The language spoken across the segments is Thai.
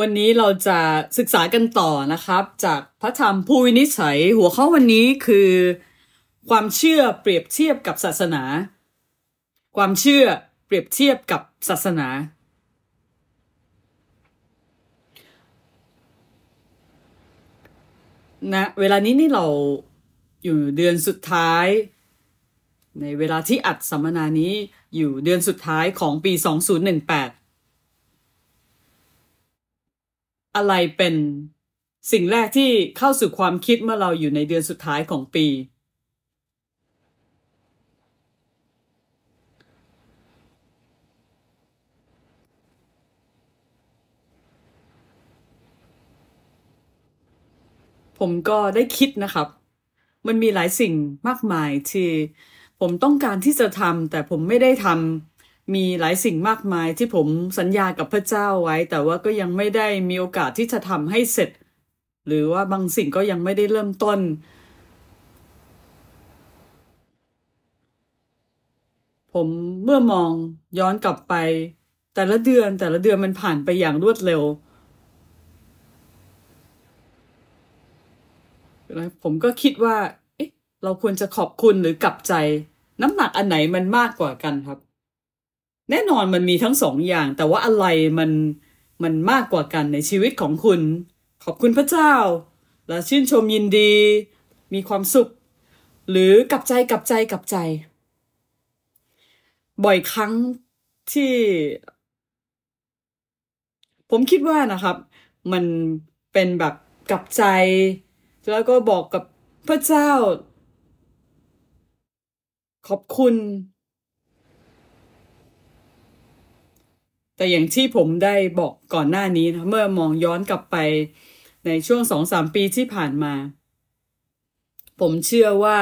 วันนี้เราจะศึกษากันต่อนะครับ จากพระธรรมภูวินิจฉัยหัวข้อวันนี้คือความเชื่อเปรียบเทียบกับศาสนา ความเชื่อเปรียบเทียบกับศาสนานะเวลานี้นี่เราอยู่เดือนสุดท้าย ในเวลาที่อัดสัมมนานี้อยู่เดือนสุดท้ายของปี 2018อะไรเป็นสิ่งแรกที่เข้าสู่ความคิดเมื่อเราอยู่ในเดือนสุดท้ายของปี ผมก็ได้คิดนะครับ มันมีหลายสิ่งมากมายที่ ผมต้องการที่จะทำแต่ผมไม่ได้ทำมีหลายสิ่งมากมายที่ผมสัญญากับพระเจ้าไว้ แต่ว่าก็ยังไม่ได้มีโอกาสที่จะทำให้เสร็จ หรือว่าบางสิ่งก็ยังไม่ได้เริ่มต้น ผมเมื่อมองย้อนกลับไป แต่ละเดือนแต่ละเดือนมันผ่านไปอย่างรวดเร็ว ผมก็คิดว่า เอ๊ะเราควรจะขอบคุณหรือกลับใจ น้ำหนักอันไหนมันมากกว่ากันครับแน่นอนมันมีทั้งสองอย่าง แต่ว่าอะไรมันมันมากกว่ากันในชีวิตของคุณ ขอบคุณพระเจ้า และชื่นชมยินดี มีความสุข หรือกลับใจกลับใจกลับใจ บ่อยครั้งที่ ผมคิดว่านะครับ มันเป็นแบบกลับใจ แล้วก็บอกกับพระเจ้า ขอบคุณแต่อย่างที่ผมได้บอกก่อนหน้านี้นะเมื่อมองย้อนกลับไป ในช่วงสองสามปีที่ผ่านมา ผมเชื่อว่า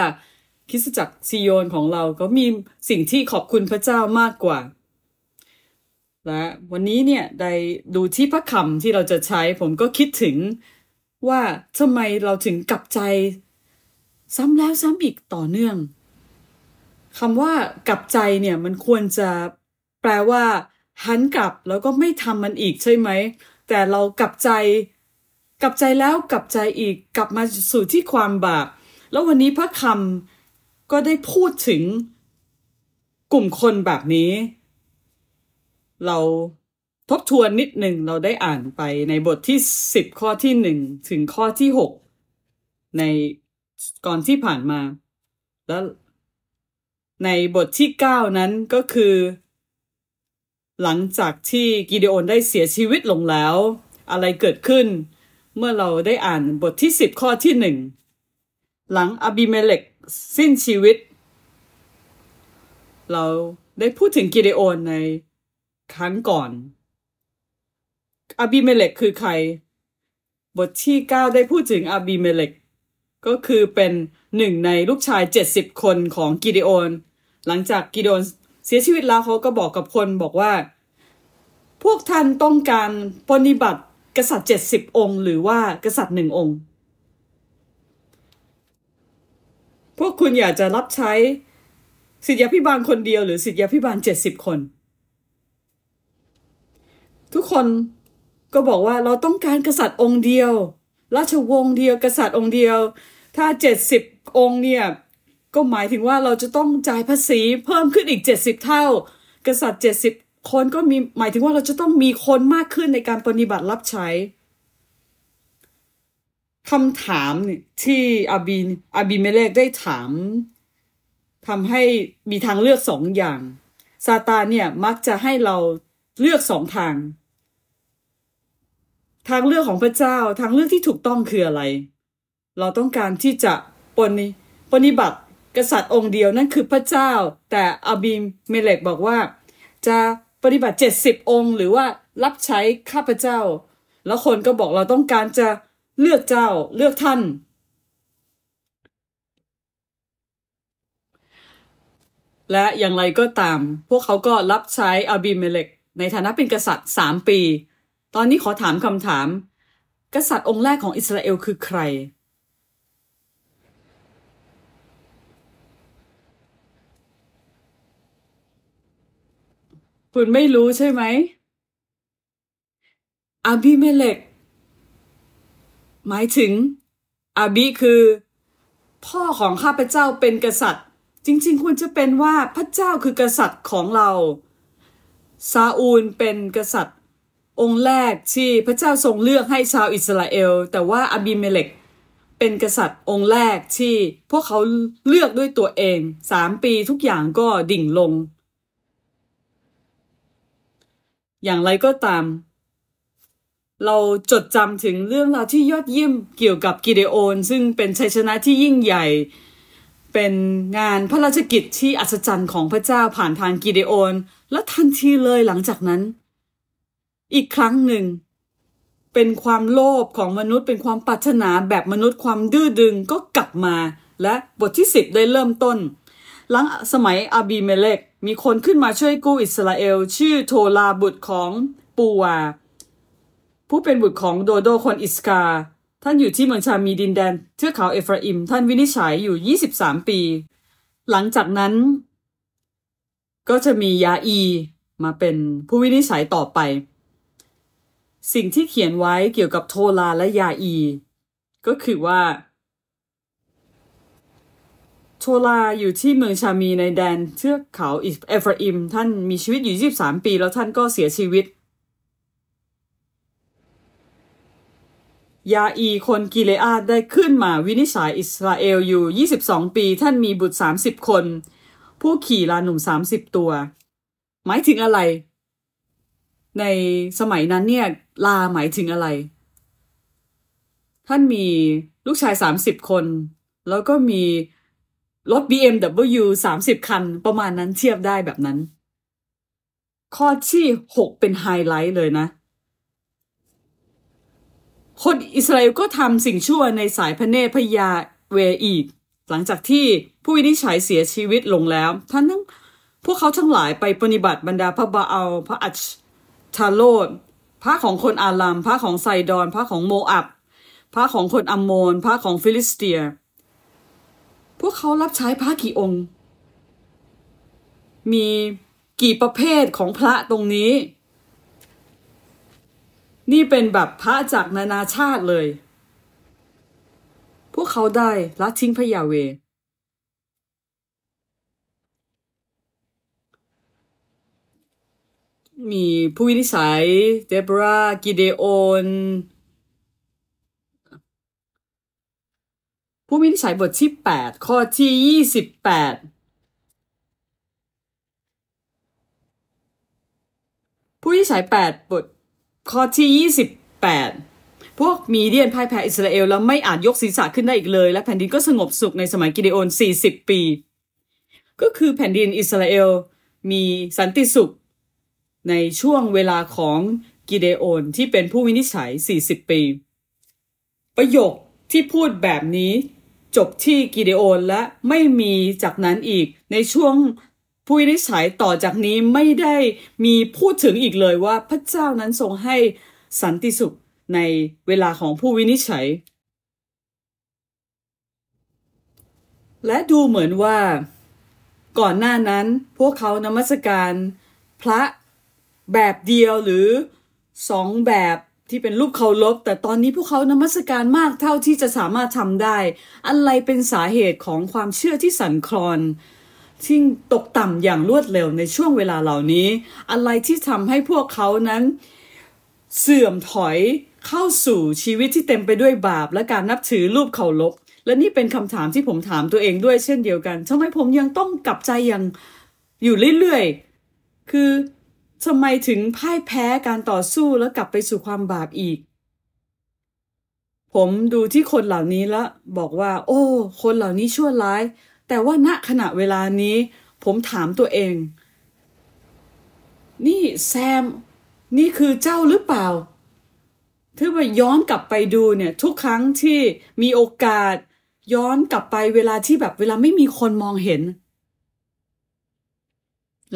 คิสจักรซีโยนของเราก็มีสิ่งที่ขอบคุณพระเจ้ามากกว่า และวันนี้เนี่ยได้ดูที่พระคำที่เราจะใช้ ผมก็คิดถึง ว่าทำไมเราถึงกลับใจ ซ้ำแล้วซ้ำอีกต่อเนื่องคำว่ากลับใจ เนี่ย มันควรจะแปลว่าหันกลับแล้วก็ไม่ทำมันอีกใช่ไหมแต่เรากลับใจ กลับใจแล้วกลับใจอีกกลับมาสู่ที่ความบาปแล้ววันนี้พระคำก็ได้พูดถึงกลุ่มคนแบบนี้ เราทบทวนนิดหนึ่งเราได้อ่านไปในบทที่สิบข้อที่หนึ่งถึงข้อที่หกในก่อนที่ผ่านมา แล้วในบทที่เก้านั้นก็คือหลังจากที่กิเดโอนได้เสียชีวิตลงแล้ว อะไรเกิดขึ้นเมื่อเราได้อ่านบทที่ 10 ข้อที่หนึ่งหลังอบิเมเลกสิ้นชีวิต เราได้พูดถึงกิเดโอนใน ครั้งก่อน อบิเมเลกคือใคร บทที่ 9 ได้พูดถึงอบิเมเลกก็คือเป็นหนึ่งในลูกชาย 70 คนของกิเดโอนหลังจากกิเดโอนเสียชีวิตแล้วเขาก็บอกกับคนบอกว่า พวกท่านต้องการปฏิบัติกษัตริย์เจ็ดสิบองค์ หรือว่ากษัตริย์หนึ่งองค์ พวกคุณอยากจะรับใช้สิทธยาพิบาลคนเดียวหรือสิทธยาพิบาลเจ็ดสิบคน ทุกคนก็บอกว่าเราต้องการกษัตริย์องค์เดียว ราชวงศ์เดียว กษัตริย์องค์เดียว ถ้าเจ็ดสิบองค์เนี่ยก็หมายถึงว่าเราจะต้องจ่ายภาษีเพิ่มขึ้นอีก 70 เท่า กษัตริย์70 คนก็มีหมายถึงว่าเราจะต้องมีคนมากขึ้นในการปฏิบัติรับใช้คำถามที่อาบีอาบีเมเลกได้ถามทำให้มีทางเลือกสองอย่างซาตานเนี่ยมักจะให้เราเลือกสองทาง ทางเลือกของพระเจ้าทางเลือกที่ถูกต้องคืออะไร เราต้องการที่จะปนิปนิบัติกษัตริย์องค์เดียวนั่นคือพระเจ้า แต่อาบีมเมเลกบอกว่าจะปฏิบัติ70 องค์ หรือว่ารับใช้ข้าพเจ้า แล้วคนก็บอกเราต้องการจะเลือกเจ้าเลือกท่าน และอย่างไรก็ตาม พวกเขาก็รับใช้อาบีมเมเลกในฐานะเป็นกษัตริย์3ปี ตอนนี้ขอถามคำถาม กษัตริย์องค์แรกของอิสราเอลคือใครคุณไม่รู้ใช่ไหมอาบีเมเลกหมายถึง อาบีคือ พ่อของข้าพเจ้าเป็นกษัตริย์ จริง ๆ ควรจะเป็นว่าพระเจ้าคือกษัตริย์ของเราซาอูลเป็นกษัตริย์ องค์แรกที่ พระเจ้าทรงเลือกให้ชาวอิสราเอลแต่ว่าอาบีเมเลกเป็นกษัตริย์องค์แรกที่ พวกเขาเลือกด้วยตัวเอง สามปีทุกอย่างก็ดิ่งลงอย่างไรก็ตาม เราจดจำถึงเรื่องราวที่ยอดเยี่ยมเกี่ยวกับกิเดโอน ซึ่งเป็นชัยชนะที่ยิ่งใหญ่ เป็นงานพระราชกิจที่อัศจรรย์ของพระเจ้าผ่านทางกิเดโอนและทันทีเลยหลังจากนั้น อีกครั้งหนึ่ง เป็นความโลภของมนุษย์เป็นความปรารถนาแบบมนุษย์ความดื้อดึงก็กลับมาและบทที่สิบได้เริ่มต้นหลังสมัยอาบีเมเลกมีคนขึ้นมาช่วยกู้อิสราเอล ชื่อโทลาบุตรของปูวาผู้เป็นบุตรของโดโดคนอิสกา ท่านอยู่ที่เมืองชามีดินแดนเทือกเขาเอฟราอิมท่านวินิจฉัยอยู่ 23 ปี หลังจากนั้น ก็จะมียาอี มาเป็นผู้วินิจฉัยต่อไป สิ่งที่เขียนไว้เกี่ยวกับโทลาและยาอี ก็คือว่าโชลาอยู่ที่เมืองชามีในแดนเทือกเขาเอฟราอิม ท่านมีชีวิตอยู่23 ปีแล้วท่านก็เสียชีวิต ยาอีคนกิเลอาดได้ขึ้นมาวินิจฉัยอิสราเอลอยู่ 22 ปี ท่านมีบุตร30 คน ผู้ขี่ลาหนุ่ม 30 ตัว หมายถึงอะไร ในสมัยนั้นเนี่ยลาหมายถึงอะไร ท่านมีลูกชาย 30 คน แล้วก็มีรถ BMW 30 คันประมาณนั้นเทียบได้แบบนั้น ข้อที่ 6 เป็นไฮไลท์เลยนะ คนอิสราเอลก็ทำสิ่งชั่วในสายพระเนตรพยาเวอีก หลังจากที่ผู้วินิจฉัยเสียชีวิตลงแล้วท่านทั้งพวกเขาทั้งหลายไปปฏิบัติบรรดาพระบาอัลพระอัชทาโลด พระของคนอาลามพระของไซดอน พระของโมอับพระของคนอัมโมน พระของฟิลิสเตียพวกเขารับใช้พระกี่องค์ มีกี่ประเภทของพระตรงนี้ นี่เป็นแบบพระจากนานาชาติเลย พวกเขาได้ละทิ้งพระยาเว มีผู้วินิจฉัยเดบรากิเดโอนผู้วินิจฉัยบทที่8ข้อที่28ผู้วินิจฉัย8บทข้อที่28 พวกมีเดียนพ่ายแพ้อิสราเอล แล้วไม่อาจยกศีรษะขึ้นได้อีกเลย และแผ่นดินก็สงบสุขในสมัยกิเดโอน40 ปี ก็คือแผ่นดินอิสราเอลมีสันติสุขในช่วงเวลาของกิเดโอนที่เป็นผู้วินิจฉัย40 ปี ประโยคที่พูดแบบนี้จบที่ กิเดโอนและไม่มีจากนั้นอีก ในช่วงผู้วินิจฉัยต่อจากนี้ไม่ได้มีพูดถึงอีกเลยว่าพระเจ้านั้นทรงให้สันติสุขในเวลาของผู้วินิจฉัย และดูเหมือนว่าก่อนหน้านั้นพวกเขานมัสการพระแบบเดียวหรือสองแบบที่เป็นรูปเคารพแต่ตอนนี้พวกเขานมัสการมากเท่าที่จะสามารถทำได้ อะไรเป็นสาเหตุของความเชื่อที่สั่นคลอนที่ตกต่ำอย่างรวดเร็วในช่วงเวลาเหล่านี้ อะไรที่ทำให้พวกเขานั้น เสื่อมถอยเข้าสู่ชีวิตที่เต็มไปด้วยบาป และการนับถือรูปเคารพและนี่เป็นคำถามที่ผมถามตัวเองด้วยเช่นเดียวกันทำไมผมยังต้องกลับใจอย่างอยู่เรื่อยๆคือทำไมถึงพ่ายแพ้การต่อสู้แล้วกลับไปสู่ความบาปอีก ผมดูที่คนเหล่านี้แล้วบอกว่า โอ้ คนเหล่านี้ชั่วร้าย แต่ว่าณขณะเวลานี้ ผมถามตัวเอง นี่แซม นี่คือเจ้าหรือเปล่าถ้าว่าย้อนกลับไปดูเนี่ย ทุกครั้งที่มีโอกาส ย้อนกลับไปเวลาที่แบบเวลาไม่มีคนมองเห็น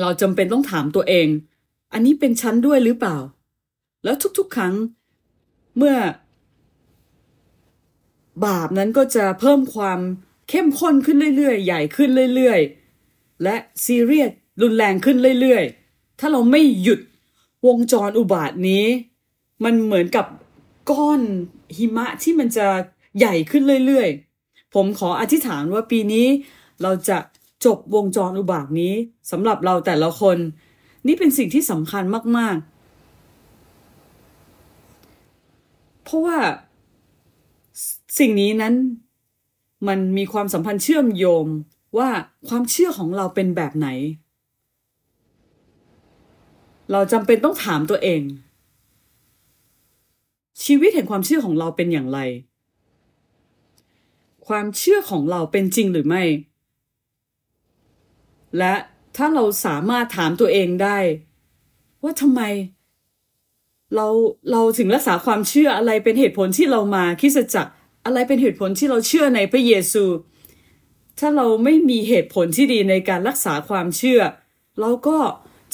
เราจำเป็นต้องถามตัวเองอันนี้เป็นฉันด้วยหรือเปล่า แล้วทุกๆ ครั้ง เมื่อบาปนั้นก็จะเพิ่มความเข้มข้นขึ้นเรื่อยๆใหญ่ขึ้นเรื่อย ๆ และซีเรียสรุนแรงขึ้นเรื่อยๆ ถ้าเราไม่หยุดวงจรอุบาทนี้ มันเหมือนกับก้อนหิมะที่มันจะใหญ่ขึ้นเรื่อยๆ ผมขออธิษฐานว่าปีนี้เราจะจบวงจรอุบาทนี้สำหรับเราแต่ละคนนี่เป็นสิ่งที่สำคัญมาก ๆ เพราะว่าสิ่งนี้นั้น มันมีความสัมพันธ์เชื่อมโยงว่าความเชื่อของเราเป็นแบบไหน เราจำเป็นต้องถามตัวเอง ชีวิตแห่งความเชื่อของเราเป็นอย่างไร ความเชื่อของเราเป็นจริงหรือไม่ และถ้าเราสามารถถามตัวเองได้ ว่าทำไม เราเราถึงรักษาความเชื่ออะไรเป็นเหตุผลที่เรามาคิสจักอะไรเป็นเหตุผลที่เราเชื่อในพระเยซู ถ้าเราไม่มีเหตุผลที่ดีในการรักษาความเชื่อเราก็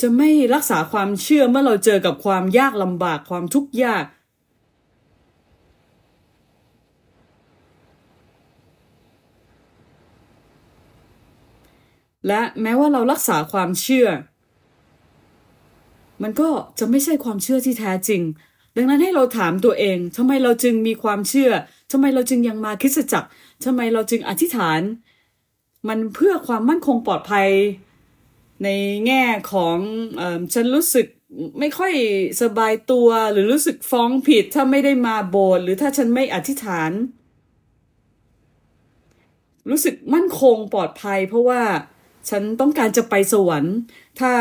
จะไม่รักษาความเชื่อเมื่อเราเจอกับความยากลำบากความทุกข์ยากและแม้ว่าเรารักษาความเชื่อ มันก็จะไม่ใช่ความเชื่อที่แท้จริง ดังนั้นให้เราถามตัวเองทำไมเราจึงมีความเชื่อทำไมเราจึงยังมาคิดจักรทำไมเราจึงอธิษฐาน มันเพื่อความมั่นคงปลอดภัย ในแง่ของอฉันรู้สึกไม่ค่อยสบายตัวหรือรู้สึกฟ้องผิดถ้าไม่ได้มาโบสถ์หรือถ้าฉันไม่อธิษฐาน รู้สึกมั่นคงปลอดภัย เพราะว่าฉันต้องการจะไปสวรรค์ ถ้า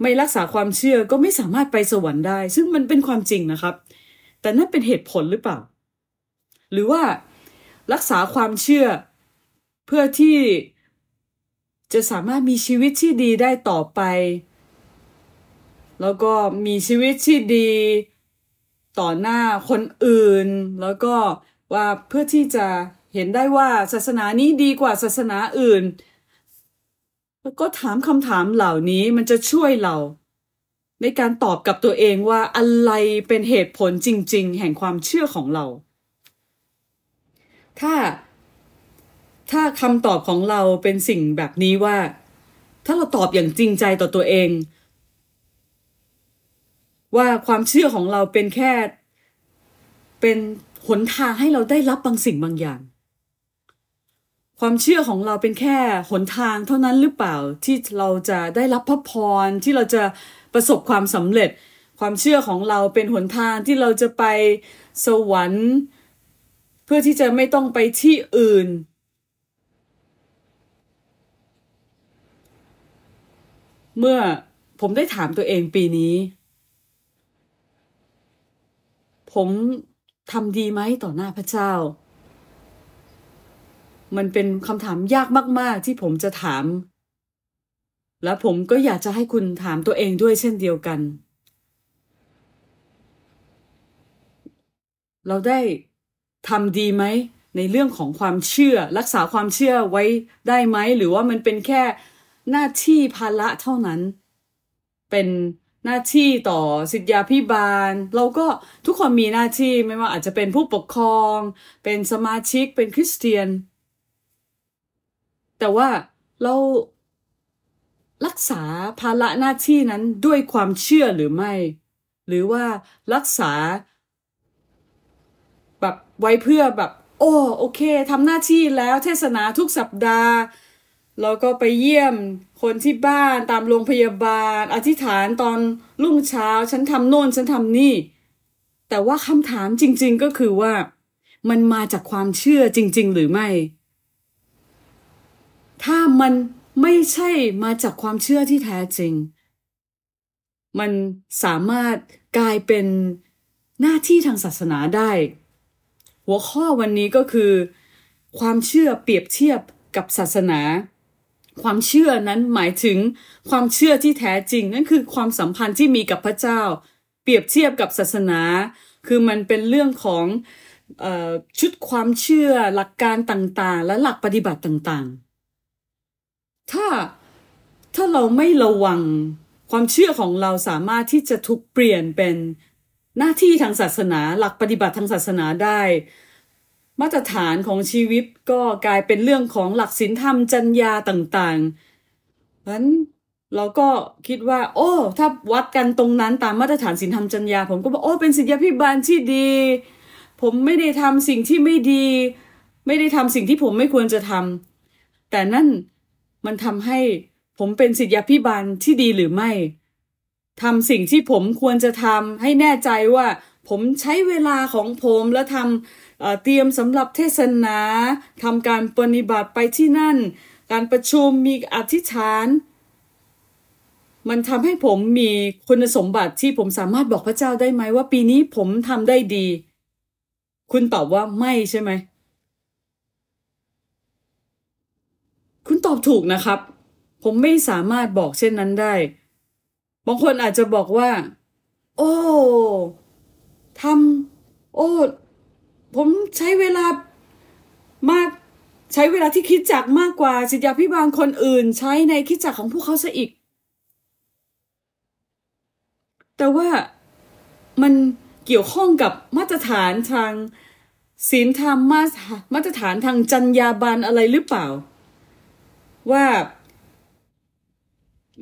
ไม่รักษาความเชื่อก็ไม่สามารถไปสวรรค์ได้ ซึ่งมันเป็นความจริงนะครับ แต่นั่นเป็นเหตุผลหรือเปล่า หรือว่ารักษาความเชื่อเพื่อที่จะสามารถมีชีวิตที่ดีได้ต่อไป แล้วก็มีชีวิตที่ดี ต่อหน้าคนอื่น แล้วก็ว่าเพื่อที่จะเห็นได้ว่าศาสนานี้ดีกว่าศาสนาอื่นแล้วก็ถามคำถามเหล่านี้มันจะช่วยเรา ในการตอบกับตัวเองว่าอะไรเป็นเหตุผลจริง ๆ แห่งความเชื่อของเรา ถ้าถ้าคำตอบของเราเป็นสิ่งแบบนี้ว่า ถ้าเราตอบอย่างจริงใจต่อตัวเอง ว่าความเชื่อของเราเป็นแค่ เป็นหนทางให้เราได้รับบางสิ่งบางอย่างความเชื่อของเราเป็นแค่หนทางเท่านั้นหรือเปล่าที่เราจะได้รับพระพรที่เราจะประสบความสำเร็จ ความเชื่อของเราเป็นหนทางที่เราจะไปสวรรค์ เพื่อที่จะไม่ต้องไปที่อื่น เมื่อผมได้ถามตัวเองปีนี้ ผมทำดีไหมต่อหน้าพระเจ้ามันเป็นคำถามยากมากๆที่ผมจะถาม และผมก็อยากจะให้คุณถามตัวเองด้วยเช่นเดียวกัน เราได้ทำดีไหมในเรื่องของความเชื่อรักษาความเชื่อไว้ได้ไหมหรือว่ามันเป็นแค่หน้าที่ ภาระเท่านั้น เป็นหน้าที่ต่อสิทธยาพิบาล เราก็ทุกคนมีหน้าที่ไม่ว่าอาจจะเป็นผู้ปกครอง เป็นสมาชิกเป็นคริสเตียนแต่ว่าเรา รักษาภาระหน้าที่นั้นด้วยความเชื่อหรือไม่ หรือว่ารักษาแบบไว้เพื่อแบบ โอ้โอเคทำหน้าที่แล้ว เทศนาทุกสัปดาห์แล้วก็ไปเยี่ยมคนที่บ้าน ตามโรงพยาบาลอธิษฐานตอนรุ่งเช้า ฉันทำโน่นฉันทำนี่ แต่ว่าคำถามจริงๆก็คือว่า มันมาจากความเชื่อจริง ๆหรือไม่ถ้ามันไม่ใช่มาจากความเชื่อที่แท้จริง มันสามารถกลายเป็นหน้าที่ทางศาสนาได้ หัวข้อวันนี้ก็คือ ความเชื่อเปรียบเทียบกับศาสนา ความเชื่อนั้นหมายถึงความเชื่อที่แท้จริง นั่นคือความสัมพันธ์ที่มีกับพระเจ้า เปรียบเทียบกับศาสนา คือมันเป็นเรื่องของชุดความเชื่อหลักการต่างๆ และหลักปฏิบัติต่างๆถ้าถ้าเราไม่ระวังความเชื่อของเราสามารถที่จะถูกเปลี่ยนเป็นหน้าที่ทางศาสนาหลักปฏิบัติทางศาสนาได้ มาตรฐานของชีวิตก็กลายเป็นเรื่องของหลักศีลธรรมจรรยาต่างๆนั้นเราก็คิดว่า โอ้ ถ้าวัดกันตรงนั้นตามมาตรฐานศีลธรรมจรรยาผมก็บอกโอ้เป็นศิลปิบาลที่ดี ผมไม่ได้ทำสิ่งที่ไม่ดี ไม่ได้ทำสิ่งที่ผมไม่ควรจะทำแต่นั่นมันทำให้ผมเป็นศิษยาพิบาลที่ดีหรือไม่ทำสิ่งที่ผมควรจะทำให้แน่ใจว่าผมใช้เวลาของผมและทำเตรียมสำหรับเทศนาทำการปฏิบัติไปที่นั่น การประชุมมีอธิษฐาน มันทำให้ผมมีคุณสมบัติที่ผมสามารถบอกพระเจ้าได้ไหมว่าปีนี้ผมทำได้ดี คุณตอบว่าไม่ใช่ไหมคุณตอบถูกนะครับ ผมไม่สามารถบอกเช่นนั้นได้ บางคนอาจจะบอกว่า โอ้ทำโอ้ ผมใช้เวลา มากใช้เวลาที่คิดจักมากกว่าสิทธยาพิบาลคนอื่นใช้ในคิดจักของพวกเขาซะอีก แต่ว่ามันเกี่ยวข้องกับมาตรฐานทางศีลธรรมมาตรฐานทางจรรยาบรรณอะไรหรือเปล่าว่า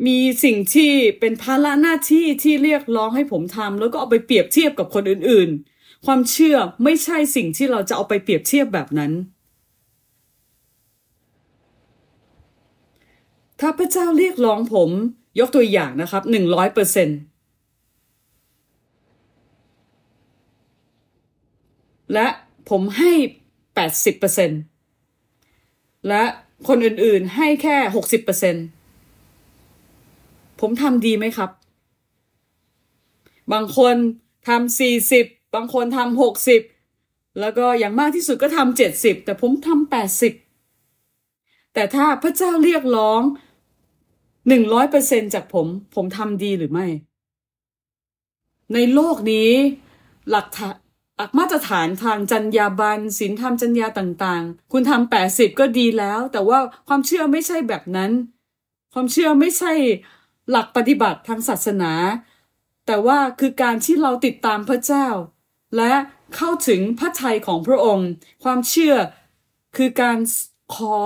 มีสิ่งที่เป็นภาระหน้าที่ที่เรียกร้องให้ผมทำแล้วก็เอาไปเปรียบเทียบกับคนอื่นๆ ความเชื่อไม่ใช่สิ่งที่เราจะเอาไปเปรียบเทียบแบบนั้น ถ้าพระเจ้าเรียกร้องผมยกตัวอย่างนะครับหนึ่งร้อยเปอร์เซ็นต์และผมให้แปดสิบเปอร์เซ็นต์และคนอื่นๆให้แค่หกสิบเปอร์เซ็นผมทำดีไหมครับ บางคนทำสี่สิบบางคนทำหกสิบ แล้วก็อย่างมากที่สุดก็ทำเจ็ดสิบ แต่ผมทำแปดสิบ แต่ถ้าพระเจ้าเรียกร้องหนึ่งร้อยเปอร์เซ็นจากผม ผมทำดีหรือไม่ ในโลกนี้หลักฐานมาตรฐานทางจรรยาบรรณศีลธรรมจรรยาต่าง ๆ คุณทำแปดสิบก็ดีแล้ว แต่ว่าความเชื่อไม่ใช่แบบนั้น ความเชื่อไม่ใช่หลักปฏิบัติทางศาสนา แต่ว่าคือการที่เราติดตามพระเจ้า และเข้าถึงพระทัยของพระองค์ ความเชื่อ คือการขอ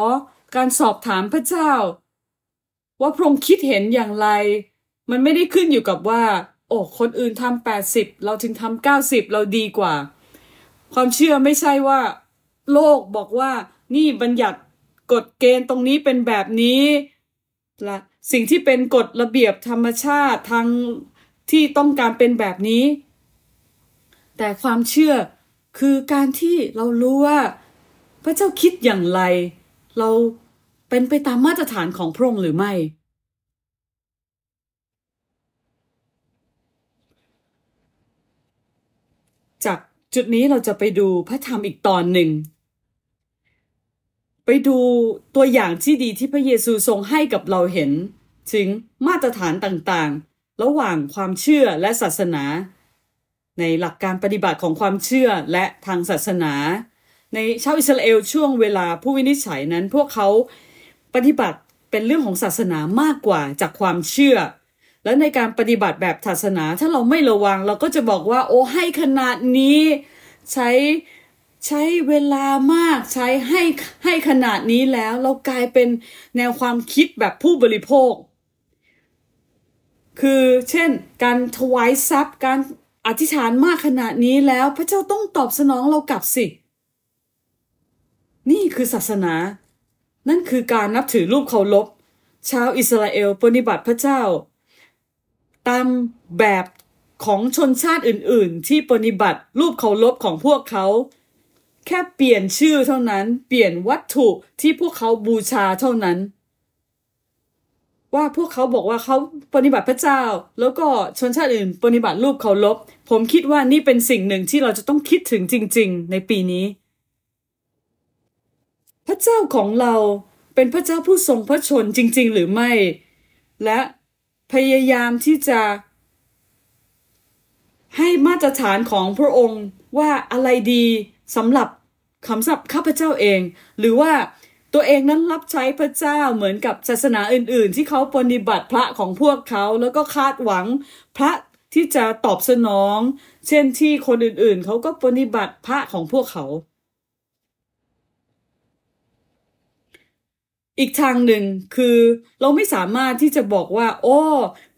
การสอบถามพระเจ้า ว่าพระองค์คิดเห็นอย่างไร มันไม่ได้ขึ้นอยู่กับว่าโอ้ คนอื่นทำแปดสิบเราถึงทำเก้าสิบเราดีกว่า ความเชื่อไม่ใช่ว่า โลกบอกว่า นี่บัญญัติกฎเกณฑ์ตรงนี้เป็นแบบนี้ละสิ่งที่เป็นกฎระเบียบธรรมชาติทางที่ต้องการเป็นแบบนี้ แต่ความเชื่อคือการที่เรารู้ว่า พระเจ้าคิดอย่างไร เราเป็นไปตามมาตรฐานของพระองค์หรือไม่จากจุดนี้เราจะไปดูพระธรรมอีกตอนหนึ่งไปดูตัวอย่างที่ดีที่พระเยซูทรงให้กับเราเห็น ถึงมาตรฐานต่างๆ ระหว่างความเชื่อและศาสนา ในหลักการปฏิบัติของความเชื่อและทางศาสนา ในชาวอิสราเอลช่วงเวลาผู้วินิจฉัยนั้นพวกเขา ปฏิบัติเป็นเรื่องของศาสนามากกว่าจากความเชื่อและในการปฏิบัติแบบศาสนาถ้าเราไม่ระวังเราก็จะบอกว่า โอ้ให้ขนาดนี้ ใช้ใช้เวลามากใช้ให้ให้ขนาดนี้แล้วเรากลายเป็นแนวความคิดแบบผู้บริโภค คือเช่น การถวายทรัพย์ การอธิษฐานมากขนาดนี้แล้วพระเจ้าต้องตอบสนองเรากลับสิ นี่คือศาสนา นั่นคือการนับถือรูปเคารพชาวอิสราเอลปฏิบัติพระเจ้าตามแบบของชนชาติอื่น ๆ ที่ปฏิบัติรูปเคารพของพวกเขา แค่เปลี่ยนชื่อเท่านั้นเปลี่ยนวัตถุที่พวกเขาบูชาเท่านั้น ว่าพวกเขาบอกว่าเขาปฏิบัติพระเจ้าแล้วก็ชนชาติอื่นปฏิบัติรูปเคารพผมคิดว่านี่เป็นสิ่งหนึ่งที่เราจะต้องคิดถึงจริง ๆ ในปีนี้ พระเจ้าของเราเป็นพระเจ้าผู้ทรงพระชนจริง ๆ หรือไม่ และพยายามที่จะให้มาตรฐานของพระองค์ว่าอะไรดีสำหรับคำสับข้าพเจ้าเอง หรือว่าตัวเองนั้นรับใช้พระเจ้าเหมือนกับศาสนาอื่น ๆ ที่เขาปฏิบัติพระของพวกเขาแล้วก็คาดหวังพระที่จะตอบสนอง เช่นที่คนอื่น ๆ เขาก็ปฏิบัติพระของพวกเขาอีกทางหนึ่งคือเราไม่สามารถที่จะบอกว่า โอ้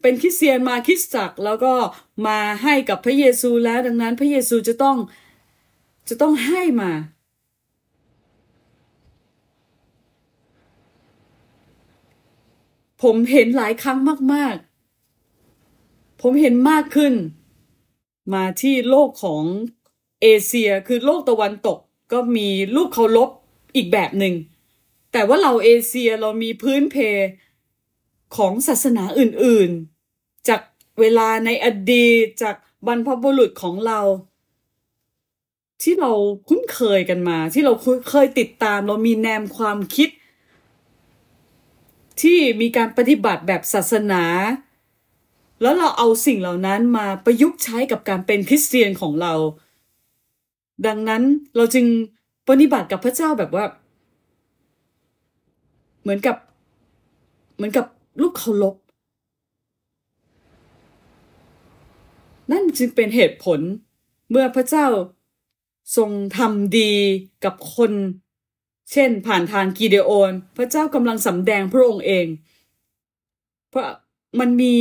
เป็นคริสเตียนมาคริสจักรแล้วก็มาให้กับพระเยซูแล้วดังนั้นพระเยซูจะต้องจะต้องให้มา ผมเห็นหลายครั้งมาก ๆ ผมเห็นมากขึ้น มาที่โลกของเอเชียคือโลกตะวันตก ก็มีรูปเคารพอีกแบบหนึ่งแต่ว่าเราเอเชียเรามีพื้นเพของศาสนาอื่นๆ จากเวลาในอดีตจากบรรพบุรุษของเรา ที่เราคุ้นเคยกันมาที่เราเคยติดตามเรามีแนมความคิด ที่มีการปฏิบัติแบบศาสนา แล้วเราเอาสิ่งเหล่านั้นมาประยุกต์ใช้กับการเป็นคริสเตียนของเรา ดังนั้นเราจึงปฏิบัติกับพระเจ้าแบบว่าเหมือนกับ เหมือนกับลูกเคารพนั่นจึงเป็นเหตุผลเมื่อพระเจ้าทรงทำดีกับคน เช่นผ่านทางกีเดโอน พระเจ้ากำลังสำแดงพระองค์เอง เพราะมันมี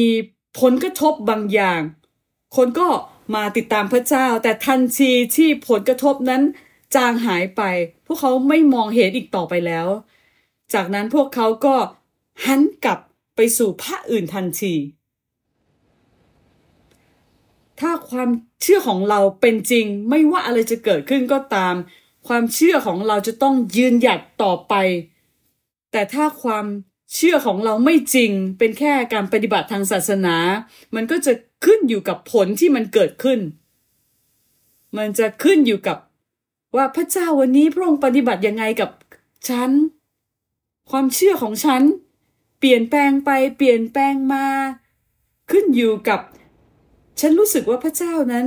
ผลกระทบบางอย่าง คนก็มาติดตามพระเจ้า แต่ทันทีที่ผลกระทบนั้นจางหายไป พวกเขาไม่มองเห็นอีกต่อไปแล้วจากนั้นพวกเขาก็หันกลับไปสู่พระอื่นทันที ถ้าความเชื่อของเราเป็นจริงไม่ว่าอะไรจะเกิดขึ้นก็ตาม ความเชื่อของเราจะต้องยืนหยัดต่อไป แต่ถ้าความเชื่อของเราไม่จริงเป็นแค่การปฏิบัติทางศาสนา มันก็จะขึ้นอยู่กับผลที่มันเกิดขึ้น มันจะขึ้นอยู่กับว่าพระเจ้าวันนี้พระองค์ปฏิบัติยังไงกับฉันความเชื่อของฉัน เปลี่ยนแปลงไปเปลี่ยนแปลงมา ขึ้นอยู่กับ ฉันรู้สึกว่าพระเจ้านั้น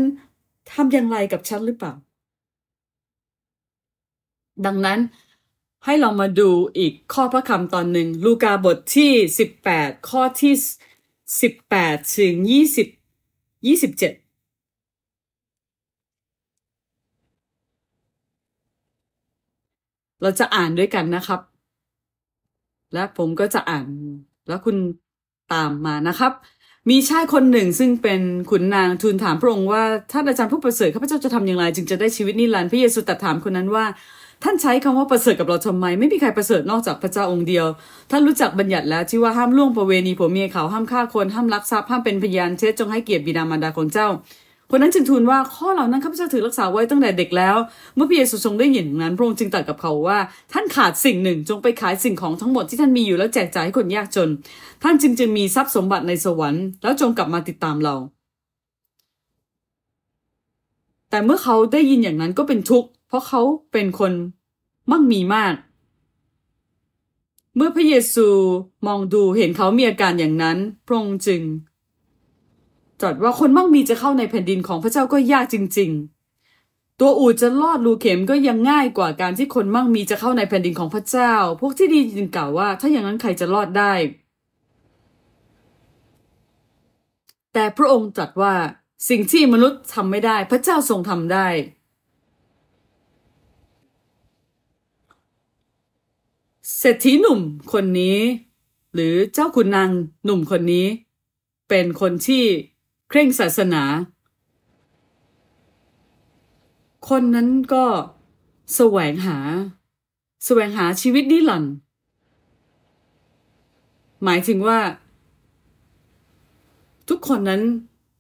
ทำอย่างไรกับฉันหรือเปล่า ดังนั้นให้เรามาดูอีกข้อพระคำตอนหนึ่งลูกาบทที่ 18 ข้อที่ 18 ถึง 20 27 เราจะอ่านด้วยกันนะครับและผมก็จะอ่านแล้วคุณตามมานะครับ มีชายคนหนึ่งซึ่งเป็นขุนนางทูลถามพระองค์ว่าท่านอาจารย์ผู้ประเสริฐข้าพเจ้าจะทำอย่างไร จึงจะได้ชีวิตนิรันดร์พระเยซูตรัสถามคนนั้นว่า ท่านใช้คำว่าประเสริฐกับเราทำไมไม่มีใครประเสริฐนอกจากพระเจ้าองค์เดียวท่านรู้จักบัญญัติแล้วที่ว่าห้ามล่วงประเวณีผัวเมียเขาห้ามฆ่าคนห้ามลักทรัพย์ห้ามเป็นพยานเท็จจงให้เกียรติบิดามารดาของเจ้าราะนั้นจึงทูลว่าข้อเหล่านั้นข้าพเจ้าถือรักษาไว้ ตั้งแต่เด็กแล้ว เมื่อพระเยซูทรงได้เห็นนั้น พระองค์จึงตรัสกับเขาว่า ท่านขาดสิ่งหนึ่ง จงไปขายสิ่งของทั้งหมดที่ท่านมีอยู่แล้วแจกจ่ายให้คนยากจน ท่านจึงจะมีทรัพย์สมบัติในสวรรค์ แล้วจงกลับมาติดตามเรา แต่เมื่อเขาได้ยินอย่างนั้นก็เป็นทุกข์ เพราะเขาเป็นคนมั่งมีมาก เมื่อพระเยซูมองดูเห็นเขามีอาการอย่างนั้นพระองค์จึงจัว่าคนมั่งมีจะเข้าในแผ่นดินของพระเจ้าก็ยากจริง ๆ ตัวอูดจะลอดรูเข็มก็ยังง่ายกว่าการที่คนมั่งมีจะเข้าในแผ่นดินของพระเจ้า พวกที่ดีจึงกล่าวว่าถ้าอย่างนั้นใครจะลอดได้ แต่พระองค์ตรัสว่าสิ่งที่มนุษย์ทำไม่ได้พระเจ้าทรงทำได้ เศรษฐีหนุ่มคนนี้ หรือเจ้าคุณนางหนุ่มคนนี้ เป็นคนที่เคร่งศาสนา คนนั้นก็แสวงหา แสวงหาชีวิตนิรันดร์หมายถึงว่า ทุกคนนั้น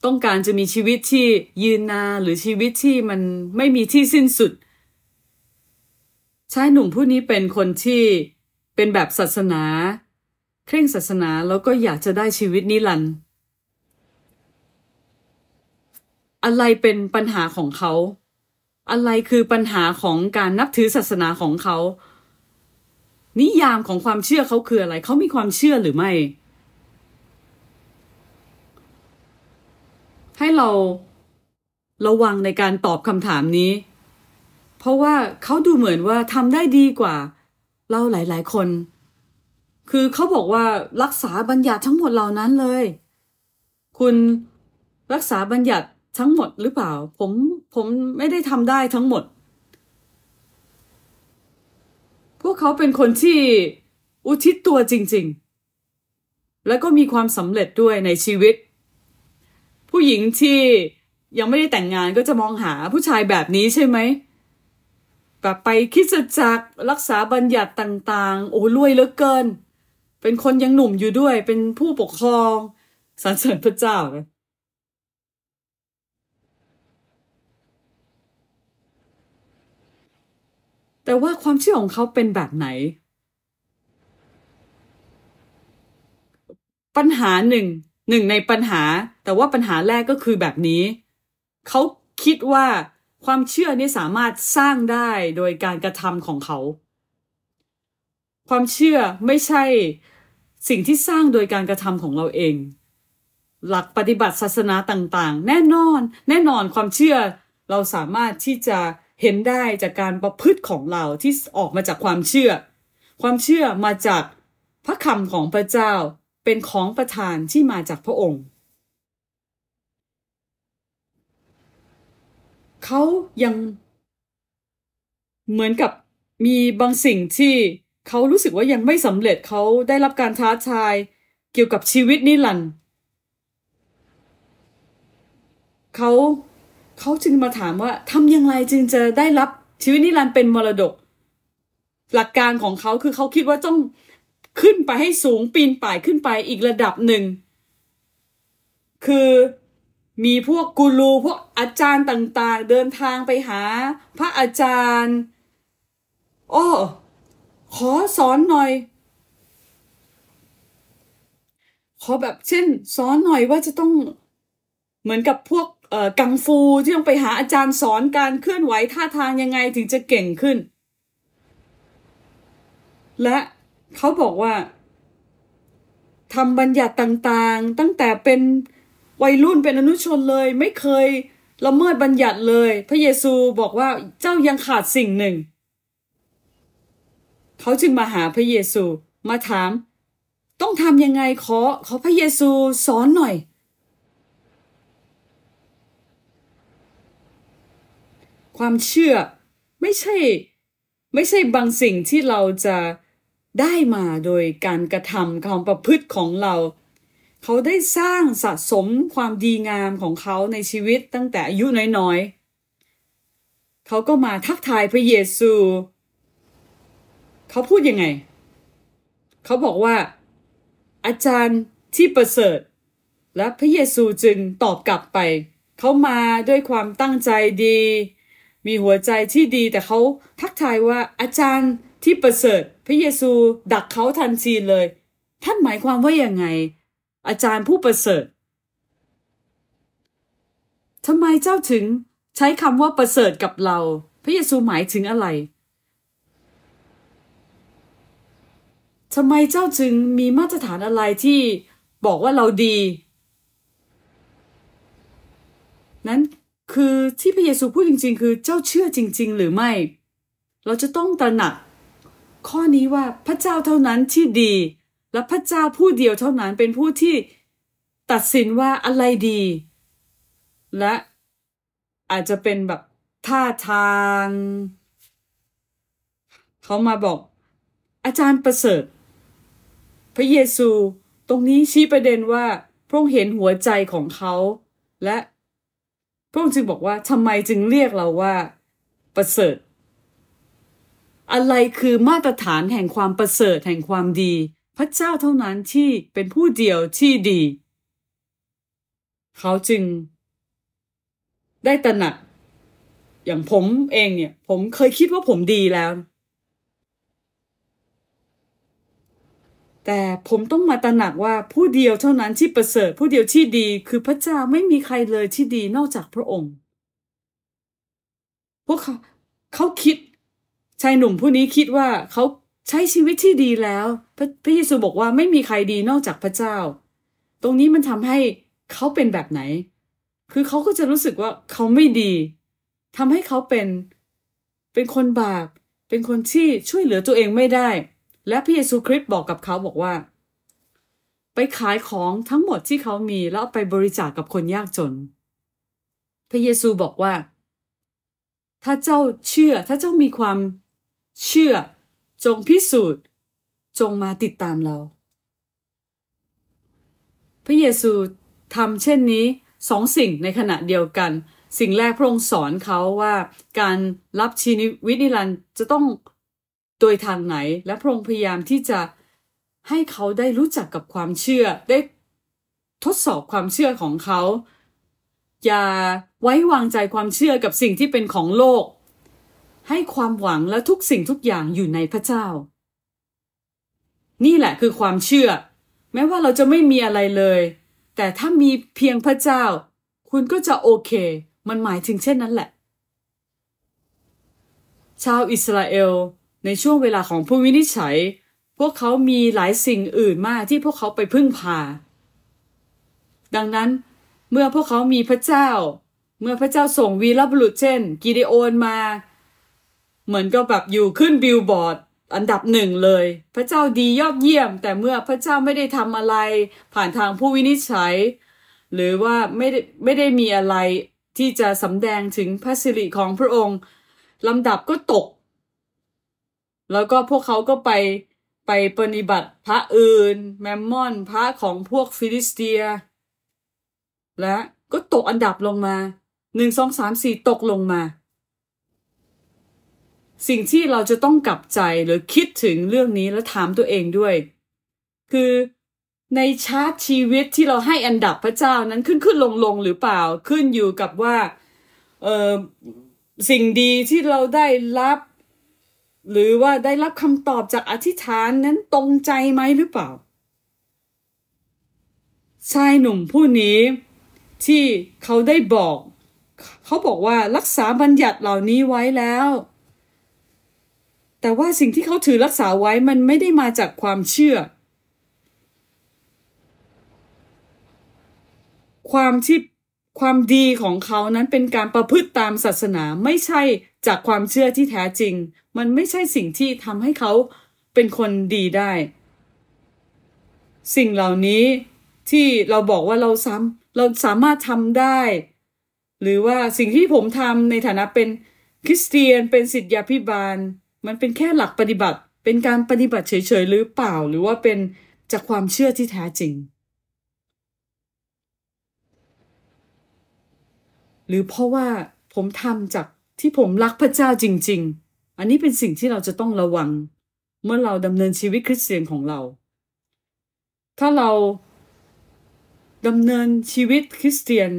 ต้องการจะมีชีวิตที่ยืนนานหรือชีวิตที่มันไม่มีที่สิ้นสุด ชายหนุ่มผู้นี้เป็นคนที่เป็นแบบศาสนา เคร่งศาสนาแล้วก็อยากจะได้ชีวิตนิรันดร์อะไรเป็นปัญหาของเขา อะไรคือปัญหาของการนับถือศาสนาของเขา นิยามของความเชื่อเขาคืออะไร เขามีความเชื่อหรือไม่ ให้เราระวังในการตอบคำถามนี้ เพราะว่าเขาดูเหมือนว่าทำได้ดีกว่าเราหลาย ๆ คน คือเขาบอกว่ารักษาบัญญัติทั้งหมดเหล่านั้นเลย คุณรักษาบัญญัติทั้งหมดหรือเปล่าผมผมไม่ได้ทำได้ทั้งหมด พวกเขาเป็นคนที่อุทิศตัวจริงๆ แล้วก็มีความสำเร็จด้วยในชีวิต ผู้หญิงที่ยังไม่ได้แต่งงานก็จะมองหาผู้ชายแบบนี้ใช่ไหมแบบไปคิดจักรักษาบัญญัติต่าง ๆ โอ้รวยเหลือเกิน เป็นคนยังหนุ่มอยู่ด้วยเป็นผู้ปกครอง สรรเสริญพระเจ้าเลยแต่ว่าความเชื่อของเขาเป็นแบบไหน ปัญหาหนึ่งหนึ่งในปัญหาแต่ว่าปัญหาแรกก็คือแบบนี้เขาคิดว่า ความเชื่อนี่สามารถสร้างได้โดยการกระทำของเขา ความเชื่อไม่ใช่ สิ่งที่สร้างโดยการกระทำของเราเอง หลักปฏิบัติศาสนาต่างๆ แน่นอน แน่นอนความเชื่อเราสามารถที่จะเห็นได้จากการประพฤติของเราที่ออกมาจากความเชื่อ ความเชื่อมาจากพระคำของพระเจ้าเป็นของประทานที่มาจากพระองค์ เขายังเหมือนกับมีบางสิ่งที่เขารู้สึกว่ายังไม่สำเร็จเขาได้รับการท้าทายเกี่ยวกับชีวิตนิรันดร์เขาเขาจึงมาถามว่าทำอย่างไรจึงจะได้รับ ชีวิตนิรันดร์เป็นมรดก หลักการของเขาคือเขาคิดว่าต้องขึ้นไปให้สูงปีนป่ายขึ้นไปอีกระดับหนึ่ง คือมีพวกกูรู พวกอาจารย์ต่าง ๆ เดินทางไปหา พระอาจารย์ โอ้ ขอสอนหน่อย ขอแบบเช่น สอนหน่อยว่าจะต้องเหมือนกับพวกกังฟูที่ต้องไปหาอาจารย์สอนการเคลื่อนไหวท่าทางยังไงถึงจะเก่งขึ้น และเขาบอกว่าทำบัญญัติต่างๆตั้งแต่เป็นวัยรุ่นเป็นอนุชนเลย ไม่เคยละเมิดบัญญัติเลย พระเยซูบอกว่าเจ้ายังขาดสิ่งหนึ่ง เขาจึงมาหาพระเยซูมาถาม ต้องทำยังไงขอขอพระเยซูสอนหน่อยความเชื่อไม่ใช่ ไม่ใช่บางสิ่งที่เราจะได้มาโดยการกระทำความประพฤติของเรา เขาได้สร้างสะสมความดีงามของเขาในชีวิตตั้งแต่อายุน้อยๆเขาก็มาทักทายพระเยซู เขาพูดยังไง เขาบอกว่า อาจารย์ที่ประเสริฐ และพระเยซูจึงตอบกลับไป เขามาด้วยความตั้งใจดีมีหัวใจที่ดีแต่เขาทักทายว่าอาจารย์ที่ประเสริฐ พระเยซูดักเขาทันทีเลย ท่านหมายความว่าอย่างไง อาจารย์ผู้ประเสริฐทำไมเจ้าถึงใช้คำว่าประเสริฐกับเรา พระเยซูหมายถึงอะไรทำไมเจ้าจึงมีมาตรฐานอะไรที่บอกว่าเราดี นั้นคือที่พระเยซูพูดจริง ๆ คือเจ้าเชื่อจริง ๆ หรือไม่ เราจะต้องตระหนักข้อนี้ว่าพระเจ้าเท่านั้นที่ดี และพระเจ้าผู้เดียวเท่านั้นเป็นผู้ที่ตัดสินว่าอะไรดี และอาจจะเป็นแบบท่าทาง เขามาบอก อาจารย์ประเสริฐ พระเยซูตรงนี้ชี้ประเด็นว่าพระองค์เห็นหัวใจของเขาและพระองค์จึงบอกว่าทำไมจึงเรียกเราว่าประเสริฐอะไรคือมาตรฐานแห่งความประเสริฐ แห่งความดี พระเจ้าเท่านั้นที่เป็นผู้เดียวที่ดี เขาจึง ได้ตระหนักอย่างผมเองเนี่ย ผมเคยคิดว่าผมดีแล้วแต่ผมต้องมาตระหนักว่าผู้เดียวเท่านั้นที่ประเสริฐผู้เดียวที่ดี คือพระเจ้าไม่มีใครเลยที่ดีนอกจากพระองค์ พวกเขาเขาคิดชายหนุ่มผู้นี้คิดว่าเขาใช้ชีวิตที่ดีแล้ว พระพระเยซูบอกว่าไม่มีใครดีนอกจากพระเจ้า ตรงนี้มันทำให้เขาเป็นแบบไหน คือเขาก็จะรู้สึกว่าเขาไม่ดี ทำให้เขาเป็น เป็นคนบาปเป็นคนที่ช่วยเหลือตัวเองไม่ได้และพระเยซูคริสต์บอกกับเขาบอกว่า ไปขายของทั้งหมดที่เขามีแล้วไปบริจาคกกับคนยากจน พระเยซูบอกว่า ถ้าเจ้าเชื่อถ้าเจ้ามีความเชื่อจงพิสูจน์ จงมาติดตามเรา พระเยซูทำเช่นนี้สองสิ่งในขณะเดียวกัน สิ่งแรกพระองค์สอนเขาว่าการรับชีวิตนิรันดร์จะต้องโดยทางไหนและพระองค์พยายามที่จะ ให้เขาได้รู้จักกับความเชื่อ ได้ทดสอบความเชื่อของเขา อย่าไว้วางใจความเชื่อกับสิ่งที่เป็นของโลก ให้ความหวังและทุกสิ่งทุกอย่างอยู่ในพระเจ้า นี่แหละคือความเชื่อ แม้ว่าเราจะไม่มีอะไรเลย แต่ถ้ามีเพียงพระเจ้า คุณก็จะโอเค มันหมายถึงเช่นนั้นแหละ ชาวอิสราเอลในช่วงเวลาของผู้วินิจฉัย พวกเขามีหลายสิ่งอื่นมากที่พวกเขาไปพึ่งพาดังนั้นเมื่อพวกเขามีพระเจ้า เมื่อพระเจ้าส่งวีรบุรุษเช่นกิเดโอนมา เหมือนก็แบบอยู่ขึ้นบิลบอร์ดอันดับหนึ่งเลย พระเจ้าดียอดเยี่ยม แต่เมื่อพระเจ้าไม่ได้ทำอะไร ผ่านทางผู้วินิจฉัย หรือว่าไม่ได้ไม่ได้มีอะไรที่จะสำแดงถึงพระสิริของพระองค์ลำดับก็ตกแล้วก็พวกเขาก็ไปไปปฏิบัติพระอื่น แมมมอนพระของพวกฟิลิสเตีย และก็ตกอันดับลงมาหนึ่งสองสามสี่ตกลงมา สิ่งที่เราจะต้องกลับใจหรือคิดถึงเรื่องนี้และถามตัวเองด้วย คือในชาติชีวิตที่เราให้อันดับพระเจ้านั้นขึ้นขึ้นลงลงหรือเปล่า ขึ้นอยู่กับว่าเออสิ่งดีที่เราได้รับหรือว่าได้รับคำตอบจากอธิษฐานนั้นตรงใจไหมหรือเปล่าชายหนุ่มผู้นี้ ที่เขาได้บอก เขาบอกว่ารักษาบัญญัติเหล่านี้ไว้แล้ว แต่ว่าสิ่งที่เขาถือรักษาไว้มันไม่ได้มาจากความเชื่อ ความที่ความดีของเขานั้นเป็นการประพฤติตามศาสนาไม่ใช่จากความเชื่อที่แท้จริงมันไม่ใช่สิ่งที่ทำให้เขาเป็นคนดีได้ สิ่งเหล่านี้ที่เราบอกว่าเราซ้ำเราสามารถทำได้ หรือว่าสิ่งที่ผมทำในฐานะเป็น คริสเตียนเป็นสิทธยาพิบาล มันเป็นแค่หลักปฏิบัติเป็นการปฏิบัติเฉยๆหรือเปล่า หรือว่าเป็นจากความเชื่อที่แท้จริง หรือเพราะว่าผมทำจากที่ผมรักพระเจ้าจริง ๆอันนี้เป็นสิ่งที่เราจะต้องระวังเมื่อเราดำเนินชีวิตคริสเตียนของเรา ถ้าเราดำเนินชีวิตคริสเตียน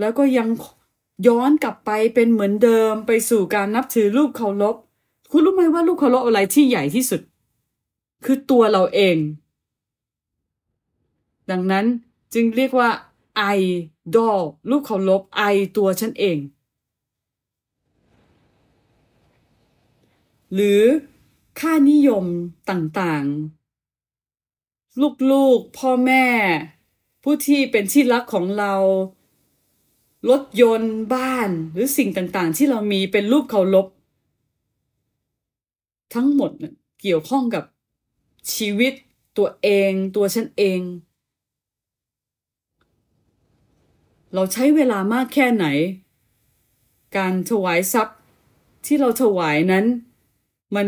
แล้วก็ยังย้อนกลับไปเป็นเหมือนเดิมไปสู่การนับถือรูปเคารพคุณรู้ไหมว่ารูปเคารพอะไรที่ใหญ่ที่สุด คือตัวเราเอง ดังนั้นจึงเรียกว่าไอดอลรูปเคารพไอตัวฉันเองหรือค่านิยมต่างๆ ลูกๆพ่อแม่ ผู้ที่เป็นที่รักของเรา รถยนต์บ้านหรือสิ่งต่างๆ ที่เรามีเป็นรูปเคารพทั้งหมดเกี่ยวข้องกับชีวิตตัวเอง ตัวฉันเอง เราใช้เวลามากแค่ไหน การถวายทรัพย์ที่เราถวายนั้นมัน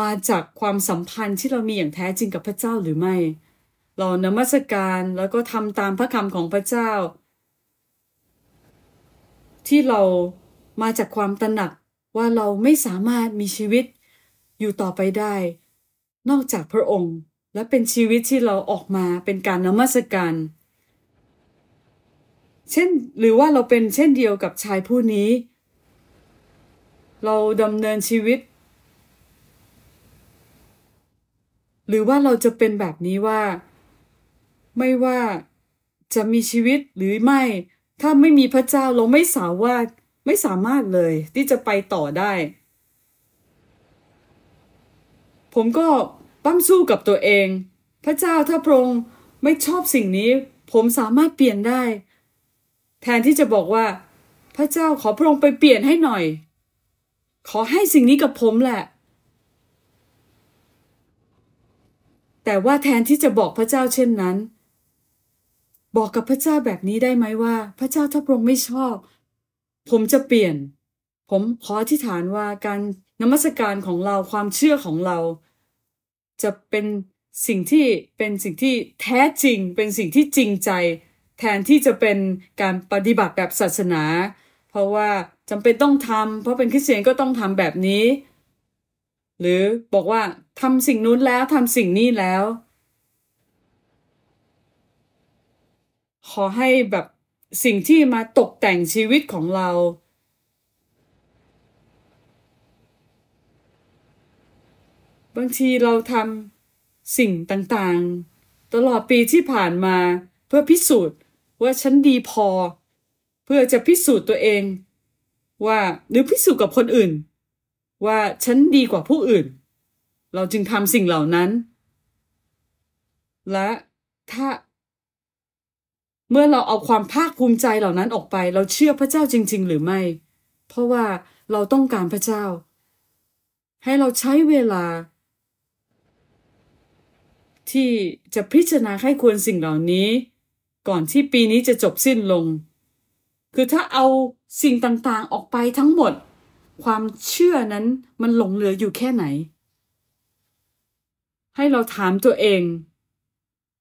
มาจากความสัมพันธ์ที่เรามีอย่างแท้จริงกับพระเจ้าหรือไม่ เรานมัสการแล้วก็ทำตามพระคำของพระเจ้า ที่เรามาจากความตระหนักว่าเราไม่สามารถมีชีวิตอยู่ต่อไปได้ นอกจากพระองค์และเป็นชีวิตที่เราออกมาเป็นการนมัสการ เช่นหรือว่าเราเป็นเช่นเดียวกับชายผู้นี้ เราดำเนินชีวิตหรือว่าเราจะเป็นแบบนี้ว่า ไม่ว่าจะมีชีวิตหรือไม่ถ้าไม่มีพระเจ้าเราไม่สาวาไม่สามารถเลยที่จะไปต่อได้ ผมก็ปั้มสู้กับตัวเอง พระเจ้าถ้าพระองค์ไม่ชอบสิ่งนี้ ผมสามารถเปลี่ยนได้ แทนที่จะบอกว่า พระเจ้าขอพระองค์ไปเปลี่ยนให้หน่อย ขอให้สิ่งนี้กับผมแหละแต่ว่าแทนที่จะบอกพระเจ้าเช่นนั้น บอกกับพระเจ้าแบบนี้ได้ไหมว่าพระเจ้าถ้าพระองค์ไม่ชอบ ผมจะเปลี่ยน ผมขออธิษฐานว่าการนมัสการของเราความเชื่อของเรา จะเป็นสิ่งที่เป็นสิ่งที่แท้จริงเป็นสิ่งที่จริงใจ แทนที่จะเป็นการปฏิบัติแบบศาสนา เพราะว่าจำเป็นต้องทำเพราะเป็นคริสเตียนก็ต้องทำแบบนี้หรือบอกว่าทำสิ่งนู้นแล้วทำสิ่งนี้แล้ว ขอให้แบบสิ่งที่มาตกแต่งชีวิตของเรา บางทีเราทำสิ่งต่างๆ ตลอดปีที่ผ่านมาเพื่อพิสูจน์ว่าฉันดีพอ เพื่อจะพิสูจน์ตัวเอง ว่าหรือพิสูจน์กับคนอื่นว่าฉันดีกว่าผู้อื่น เราจึงทำสิ่งเหล่านั้น และถ้า เมื่อเราเอาความภาคภูมิใจเหล่านั้นออกไป เราเชื่อพระเจ้าจริง ๆ หรือไม่ เพราะว่าเราต้องการพระเจ้า ให้เราใช้เวลา ที่จะพิจารณาให้ควรสิ่งเหล่านี้ ก่อนที่ปีนี้จะจบสิ้นลง คือถ้าเอาสิ่งต่าง ๆ ออกไปทั้งหมดความเชื่อนั้นมันหลงเหลืออยู่แค่ไหน ให้เราถามตัวเอง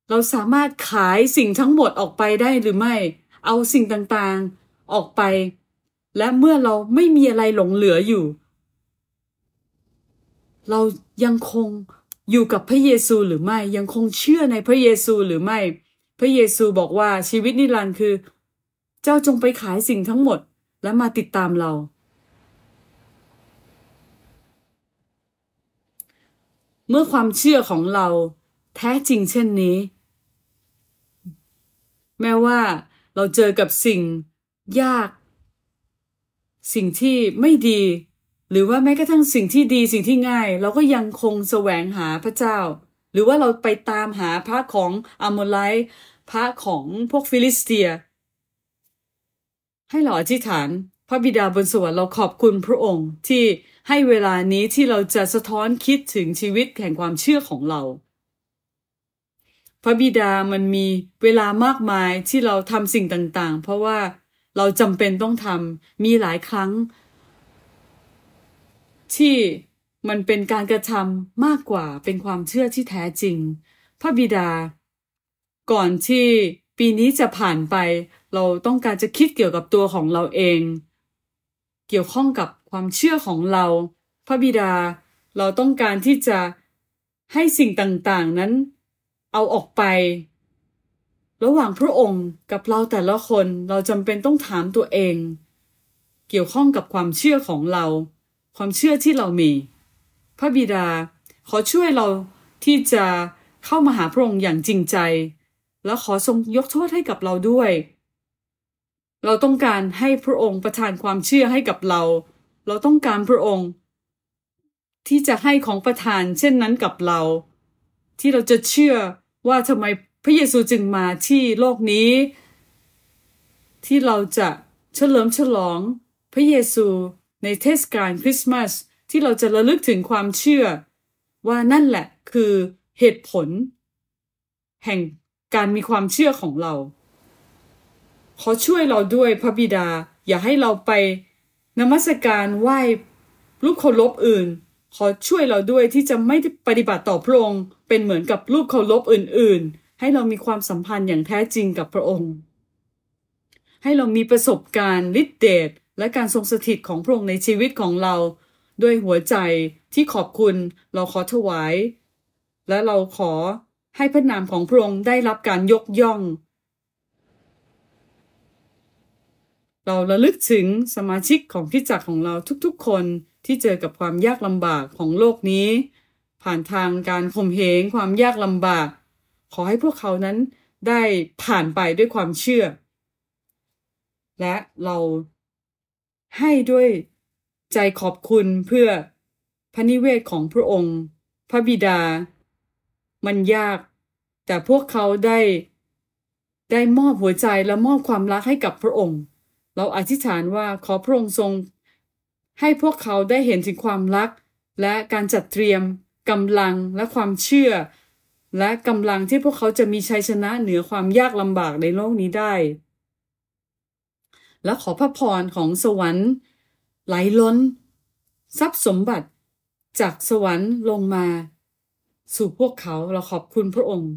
เราสามารถขายสิ่งทั้งหมดออกไปได้หรือไม่ เอาสิ่งต่างๆ ออกไป และเมื่อเราไม่มีอะไรหลงเหลืออยู่ เรายังคงอยู่กับพระเยซูหรือไม่ ยังคงเชื่อในพระเยซูหรือไม่ พระเยซูบอกว่าชีวิตนิรันดร์คือ เจ้าจงไปขายสิ่งทั้งหมดและมาติดตามเราเมื่อความเชื่อของเรา แท้จริงเช่นนี้ แม้ว่าเราเจอกับสิ่ง ยาก สิ่งที่ไม่ดี หรือว่าแม้กระทั่งสิ่งที่ดีสิ่งที่ง่ายเราก็ยังคงแสวงหาพระเจ้า หรือว่าเราไปตามหาพระของอามอไลพระของพวกฟิลิสเตียให้เราอธิษฐาน พระบิดาบนสวรรค์เราขอบคุณพระองค์ที่ให้เวลานี้ที่เราจะสะท้อนคิดถึงชีวิตแห่งความเชื่อของเราพระบิดามันมีเวลามากมายที่เราทำสิ่งต่างๆ เพราะว่าเราจำเป็นต้องทำมีหลายครั้ง ที่ มันเป็นการกระทำมากกว่าเป็นความเชื่อที่แท้จริงพระบิดา ก่อนที่ปีนี้จะผ่านไป เราต้องการจะคิดเกี่ยวกับตัวของเราเองเกี่ยวข้องกับความเชื่อของเรา พระบิดาเราต้องการที่จะให้สิ่งต่างๆนั้น เอาออกไป ระหว่างพระองค์กับเราแต่ละคนเราจำเป็นต้องถามตัวเอง เกี่ยวข้องกับความเชื่อของเรา ความเชื่อที่เรามี พระบิดา ขอช่วยเราที่จะเข้ามาหาพระองค์อย่างจริงใจ และขอทรงยกโทษให้กับเราด้วยเราต้องการให้พระองค์ประทานความเชื่อให้กับเรา เราต้องการพระองค์ ที่จะให้ของประทานเช่นนั้นกับเรา ที่เราจะเชื่อว่าทำไมพระเยซูจึงมาที่โลกนี้ ที่เราจะเฉลิมฉลอง พระเยซูในเทศกาลคริสต์มาส ที่เราจะระลึกถึงความเชื่อ ว่านั่นแหละคือเหตุผล แห่งการมีความเชื่อของเราขอช่วยเราด้วยพระบิดาอย่าให้เราไปนมัสการไหว้รูปเคารพอื่น ขอช่วยเราด้วยที่จะไม่ปฏิบัติต่อพระองค์เป็นเหมือนกับรูปเคารพอื่นๆ ให้เรามีความสัมพันธ์อย่างแท้จริงกับพระองค์ ให้เรามีประสบการณ์ฤทธิเดชและการทรงสถิตของพระองค์ในชีวิตของเรา ด้วยหัวใจที่ขอบคุณเราขอถวาย และเราขอให้พระนามของพระองค์ได้รับการยกย่องเราระลึกถึงสมาชิกของทิ่จักรของเราทุกๆคนที่เจอกับความยากลำบากของโลกนี้ ผ่านทางการข่มเหงความยากลำบาก ขอให้พวกเขานั้นได้ผ่านไปด้วยความเชื่อ และเราให้ด้วยใจขอบคุณเพื่อ พระนิเวศของพระองค์ พระบิดา มันยาก แต่พวกเขาได้ ได้มอบหัวใจและมอบความรักให้กับพระองค์เราอธิษฐานว่าขอพระองค์ทรง ให้พวกเขาได้เห็นถึงความรักและการจัดเตรียมกำลังและความเชื่อ และกำลังที่พวกเขาจะมีชัยชนะเหนือความยากลำบากในโลกนี้ได้ และขอพระพรของสวรรค์ ไหลล้นทรัพย์สมบัติจากสวรรค์ลงมา สู่พวกเขาเราขอบคุณพระองค์